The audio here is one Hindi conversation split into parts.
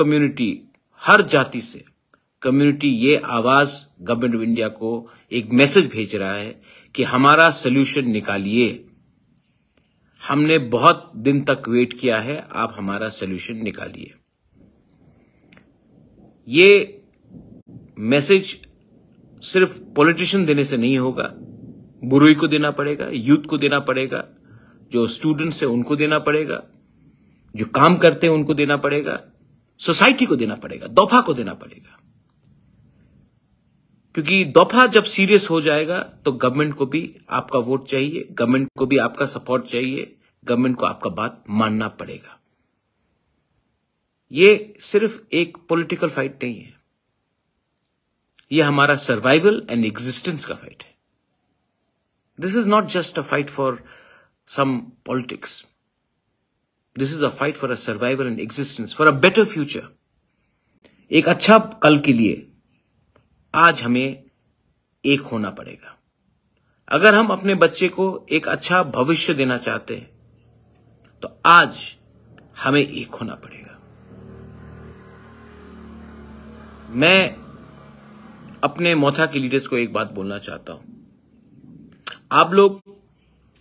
कम्युनिटी हर जाति से कम्युनिटी ये आवाज गवर्नमेंट ऑफ इंडिया को एक मैसेज भेज रहा है कि हमारा सोल्यूशन निकालिए हमने बहुत दिन तक वेट किया है आप हमारा सोल्यूशन निकालिए ये मैसेज सिर्फ पॉलिटिशियन देने से नहीं होगा बुरुई को देना पड़ेगा यूथ को देना पड़ेगा जो स्टूडेंट्स है उनको देना पड़ेगा जो काम करते हैं उनको देना पड़ेगा सोसाइटी को देना पड़ेगा दोफा को देना पड़ेगा क्योंकि दोफा जब सीरियस हो जाएगा तो गवर्नमेंट को भी आपका वोट चाहिए गवर्नमेंट को भी आपका सपोर्ट चाहिए गवर्नमेंट को आपका बात मानना पड़ेगा ये सिर्फ एक पॉलिटिकल फाइट नहीं है यह हमारा सर्वाइवल एंड एग्जिस्टेंस का फाइट है this is not just a fight for some politics this is a fight for a survival and existence for a better future एक अच्छा कल के लिए आज हमें एक होना पड़ेगा अगर हम अपने बच्चे को एक अच्छा भविष्य देना चाहते हैं तो आज हमें एक होना पड़ेगा मैं अपने मोथा के लीडर्स को एक बात बोलना चाहता हूं आप लोग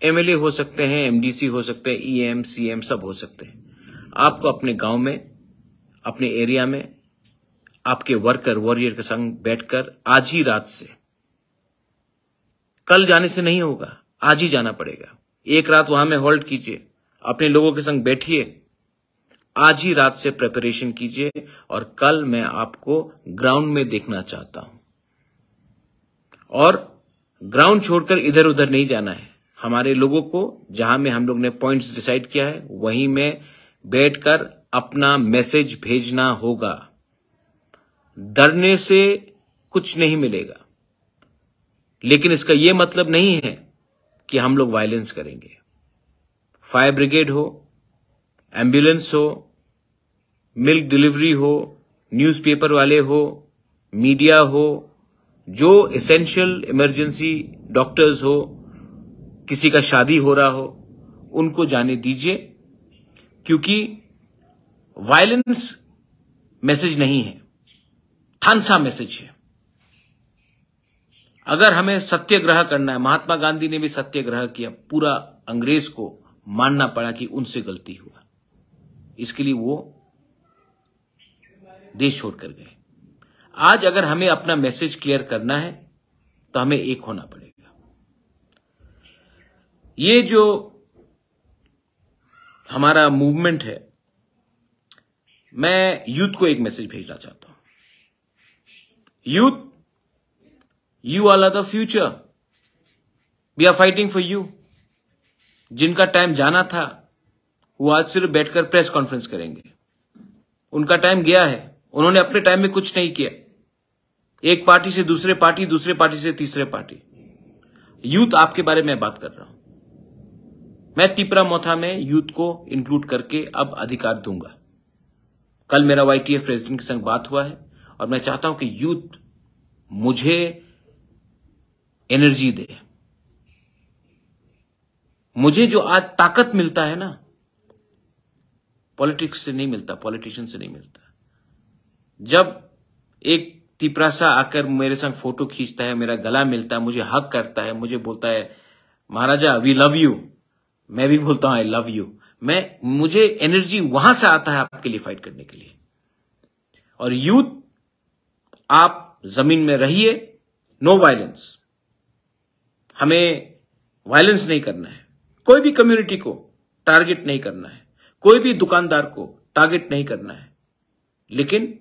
एमएलए हो सकते हैं एमडीसी हो सकते हैं ईएम e सीएम सब हो सकते हैं आपको अपने गांव में अपने एरिया में आपके वर्कर वॉरियर के संग बैठकर आज ही रात से कल जाने से नहीं होगा आज ही जाना पड़ेगा एक रात वहां में होल्ड कीजिए अपने लोगों के संग बैठिए आज ही रात से प्रेपरेशन कीजिए और कल मैं आपको ग्राउंड में देखना चाहता हूं और ग्राउंड छोड़कर इधर उधर नहीं जाना है हमारे लोगों को जहां में हम लोग ने पॉइंट्स डिसाइड किया है वहीं में बैठकर अपना मैसेज भेजना होगा डरने से कुछ नहीं मिलेगा लेकिन इसका यह मतलब नहीं है कि हम लोग वायलेंस करेंगे फायर ब्रिगेड हो एम्बुलेंस हो मिल्क डिलीवरी हो न्यूज़पेपर वाले हो मीडिया हो जो एसेंशियल इमरजेंसी डॉक्टर्स हो किसी का शादी हो रहा हो उनको जाने दीजिए क्योंकि वायलेंस मैसेज नहीं है थानसा मैसेज है अगर हमें सत्याग्रह करना है महात्मा गांधी ने भी सत्याग्रह किया पूरा अंग्रेज को मानना पड़ा कि उनसे गलती हुआ इसके लिए वो देश छोड़कर गए आज अगर हमें अपना मैसेज क्लियर करना है तो हमें एक होना पड़ेगा ये जो हमारा मूवमेंट है मैं यूथ को एक मैसेज भेजना चाहता हूं youth you all are the future we are fighting for you जिनका टाइम जाना था वो आज सिर्फ बैठकर प्रेस कॉन्फ्रेंस करेंगे उनका टाइम गया है उन्होंने अपने टाइम में कुछ नहीं किया एक पार्टी से दूसरे पार्टी दूसरे पार्टी से तीसरे पार्टी यूथ आपके बारे में बात कर रहा हूं मैं तीपरा मोथा में यूथ को इंक्लूड करके अब अधिकार दूंगा कल मेरा वाईटीएफ प्रेसिडेंट के संग बात हुआ है और मैं चाहता हूं कि यूथ मुझे एनर्जी दे मुझे जो आज ताकत मिलता है ना पॉलिटिक्स से नहीं मिलता पॉलिटिशियन से नहीं मिलता जब एक तिपरासा आकर मेरे संग फोटो खींचता है मेरा गला मिलता है मुझे हक करता है मुझे बोलता है महाराजा वी लव यू मैं भी बोलता हूं आई लव यू मैं मुझे एनर्जी वहां से आता है आपके लिए फाइट करने के लिए और यूथ आप जमीन में रहिए नो वायलेंस हमें वायलेंस नहीं करना है कोई भी कम्युनिटी को टारगेट नहीं करना है कोई भी दुकानदार को टारगेट नहीं करना है लेकिन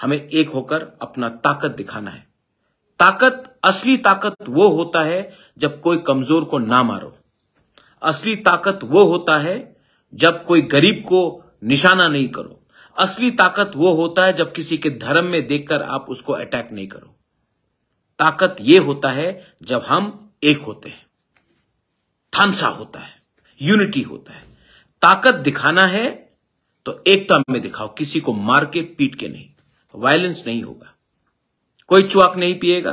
हमें एक होकर अपना ताकत दिखाना है ताकत असली ताकत वो होता है जब कोई कमजोर को ना मारो असली ताकत वो होता है जब कोई गरीब को निशाना नहीं करो असली ताकत वो होता है जब किसी के धर्म में देखकर आप उसको अटैक नहीं करो ताकत ये होता है जब हम एक होते हैं थानसा होता है यूनिटी होता है ताकत दिखाना है तो एकता में दिखाओ किसी को मार के पीट के नहीं वायलेंस नहीं होगा कोई चुआक नहीं पिएगा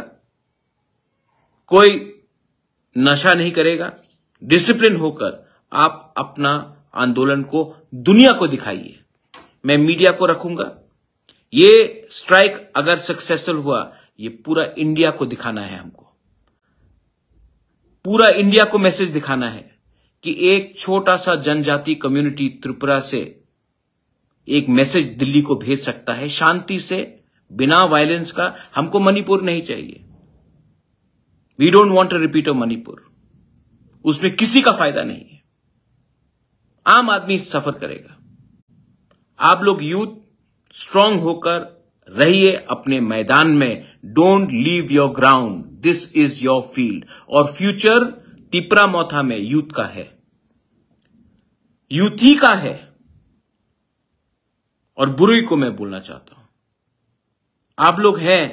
कोई नशा नहीं करेगा डिसिप्लिन होकर आप अपना आंदोलन को दुनिया को दिखाइए मैं मीडिया को रखूंगा ये स्ट्राइक अगर सक्सेसफुल हुआ ये पूरा इंडिया को दिखाना है हमको पूरा इंडिया को मैसेज दिखाना है कि एक छोटा सा जनजाति कम्युनिटी त्रिपुरा से एक मैसेज दिल्ली को भेज सकता है शांति से बिना वायलेंस का हमको मणिपुर नहीं चाहिए we don't want to repeat of Manipur उसमें किसी का फायदा नहीं है आम आदमी सफर करेगा आप लोग यूथ स्ट्रांग होकर रहिए अपने मैदान में don't leave your ground this is your field और फ्यूचर टिपरा मोथा में यूथ का है यूथ ही का है और बुरी को मैं बोलना चाहता हूं आप लोग हैं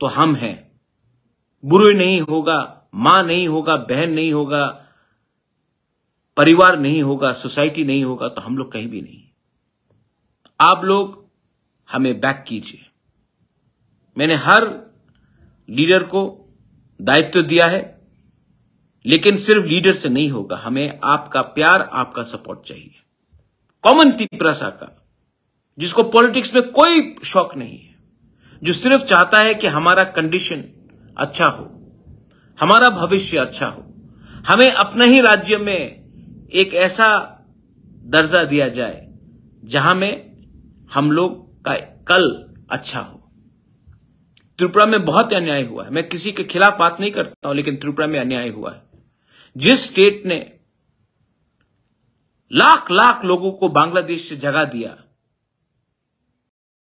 तो हम हैं बुरुई नहीं होगा मां नहीं होगा बहन नहीं होगा परिवार नहीं होगा सोसाइटी नहीं होगा तो हम लोग कहीं भी नहीं आप लोग हमें बैक कीजिए मैंने हर लीडर को दायित्व दिया है लेकिन सिर्फ लीडर से नहीं होगा हमें आपका प्यार आपका सपोर्ट चाहिए कॉमन तिपरासा का जिसको पॉलिटिक्स में कोई शौक नहीं है जो सिर्फ चाहता है कि हमारा कंडीशन अच्छा हो हमारा भविष्य अच्छा हो हमें अपने ही राज्य में एक ऐसा दर्जा दिया जाए जहां में हम लोग का कल अच्छा हो त्रिपुरा में बहुत अन्याय हुआ है मैं किसी के खिलाफ बात नहीं करता हूं लेकिन त्रिपुरा में अन्याय हुआ है जिस स्टेट ने लाख लाख लोगों को बांग्लादेश से जगा दिया